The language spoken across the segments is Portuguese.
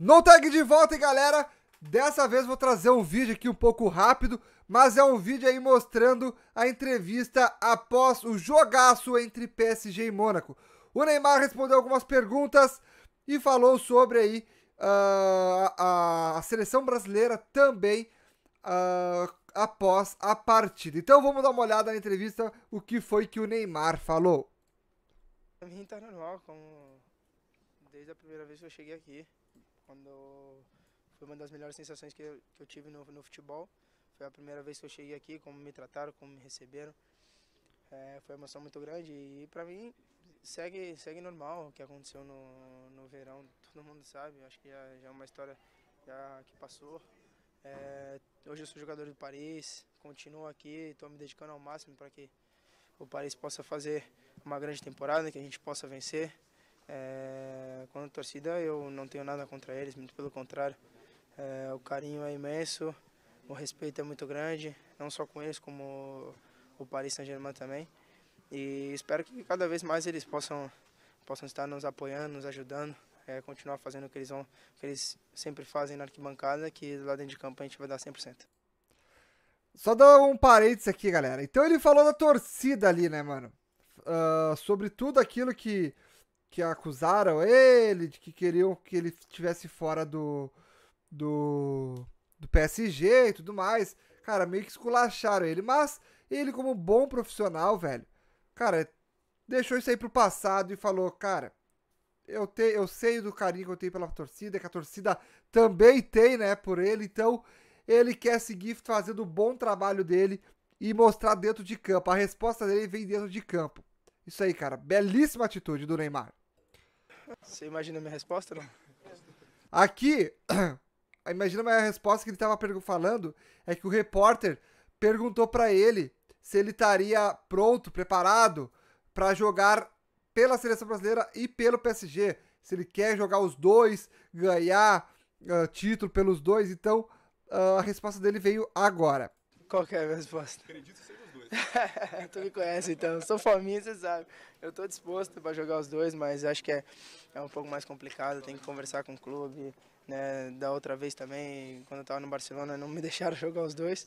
No tag de volta, hein, galera? Dessa vez vou trazer um vídeo aqui um pouco rápido, mas é um vídeo aí mostrando a entrevista após o jogaço entre PSG e Mônaco. O Neymar respondeu algumas perguntas e falou sobre aí uh, a, a, seleção brasileira também uh, após a partida. Então vamos dar uma olhada na entrevista, o que foi que o Neymar falou. Pra mim tá normal, como desde a primeira vez que eu cheguei aqui quando foi uma das melhores sensações que eu, que eu tive no, no futebol. Foi a primeira vez que eu cheguei aqui, como me trataram, como me receberam. É, foi uma emoção muito grande e para mim segue, segue normal o que aconteceu no, no verão, todo mundo sabe, acho que já, já é uma história já que passou. É, hoje eu sou jogador do Paris, continuo aqui, estou me dedicando ao máximo para que o Paris possa fazer uma grande temporada, que a gente possa vencer. É, quanto à torcida, eu não tenho nada contra eles, muito pelo contrário. É, o carinho é imenso, o respeito é muito grande, não só com eles, como o Paris Saint-Germain também. E espero que cada vez mais eles possam, possam estar nos apoiando, nos ajudando, é, continuar fazendo o que eles, vão, que eles sempre fazem na arquibancada, que lá dentro de campo a gente vai dar 100%. Só dar um parênteses aqui, galera. Então ele falou da torcida ali, né, mano? Uh, sobre tudo aquilo que que acusaram ele de que queriam que ele estivesse fora do, do, do PSG e tudo mais. Cara, meio que esculacharam ele, mas ele, como bom profissional, velho, cara, deixou isso aí pro passado e falou, cara, eu, te, eu sei do carinho que eu tenho pela torcida, que a torcida também tem, né, por ele, então ele quer seguir fazendo o bom trabalho dele e mostrar dentro de campo. A resposta dele vem dentro de campo. Isso aí, cara, belíssima atitude do Neymar. Você imagina a minha resposta, não? Aqui, imagina a minha resposta que ele estava falando, é que o repórter perguntou para ele se ele estaria pronto, preparado para jogar pela seleção brasileira e pelo PSG. Se ele quer jogar os dois, ganhar uh, título pelos dois, então uh, a resposta dele veio agora. Qual é a minha resposta? Acredito tu me conhece, então. Sou fominha, você sabe. Eu tô disposto para jogar os dois, mas acho que é, é um pouco mais complicado. Tem que conversar com o clube. Né? Da outra vez também, quando eu tava no Barcelona, não me deixaram jogar os dois.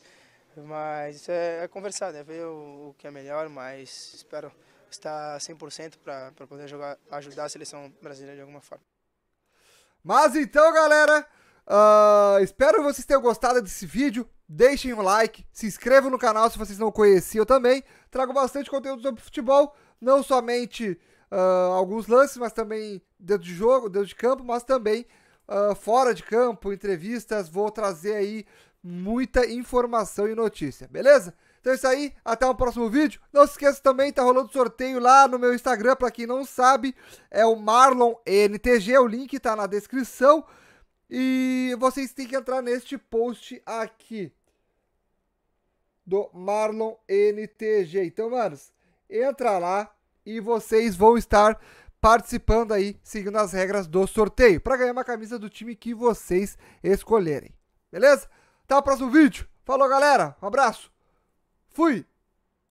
Mas isso é, é conversar, né? Ver o, o, que é melhor, mas espero estar 100% para poder jogar, ajudar a seleção brasileira de alguma forma. Mas então, galera, uh, espero que vocês tenham gostado desse vídeo deixem um like, se inscrevam no canal se vocês não conheciam também. Trago bastante conteúdo sobre futebol, não somente uh, alguns lances, mas também dentro de jogo, dentro de campo, mas também uh, fora de campo, entrevistas. Vou trazer aí muita informação e notícia, beleza? Então é isso aí, até o próximo vídeo. Não se esqueça também, tá rolando sorteio lá no meu Instagram, para quem não sabe, é o Marlon NTG, o link tá na descrição. E vocês têm que entrar neste post aqui do Marlon NTG. Então, manos, entra lá e vocês vão estar participando aí, seguindo as regras do sorteio, para ganhar uma camisa do time que vocês escolherem. Beleza? Até o próximo vídeo. Falou, galera. Um abraço. Fui.